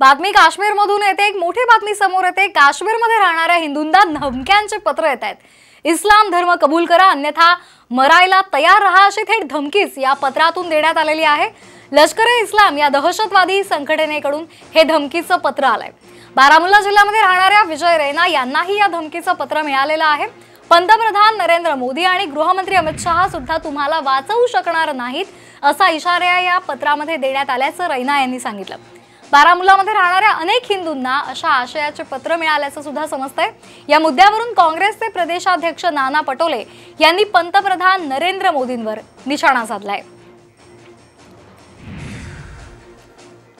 बातमी मधून येते एक मोठी बातमी समोर येते काश्मीरमध्ये राहणाऱ्या हिंदूंना धमक्यांचे पत्र येत आहेत इस्लाम धर्म कबूल करा अन्यथा मरायला तयार राहा अशी थेट धमकीच या पत्रातून देण्यात आलेली आहे लष्कर इस्लाम या दहशतवादी संघटनेकडून हे धमकीचं पत्र आलंय बारामुल्ला जिल्ह्यामध्ये राहणाऱ्या विजय रैना यांनाही या धमकीचं पत्र मिळालेलं आहे पंतप्रधान नरेंद्र मोदी आणि गृहमंत्री अमित शहा सुद्धा तुम्हाला वाचवू शकणार नाहीत असा इशारा या पत्रामध्ये देण्यात आल्याचं रैना यांनी सांगितलं बारामुलामध्ये राहणाऱ्या अनेक हिंदूंना अशा आशयाचे पत्र मिळाल्याचं सुद्धा समजतंय या मुद्द्यावरून काँग्रेसचे प्रदेशाध्यक्ष नाना पटोले यांनी पंतप्रधान नरेंद्र मोदींवर निशाणा साधलाय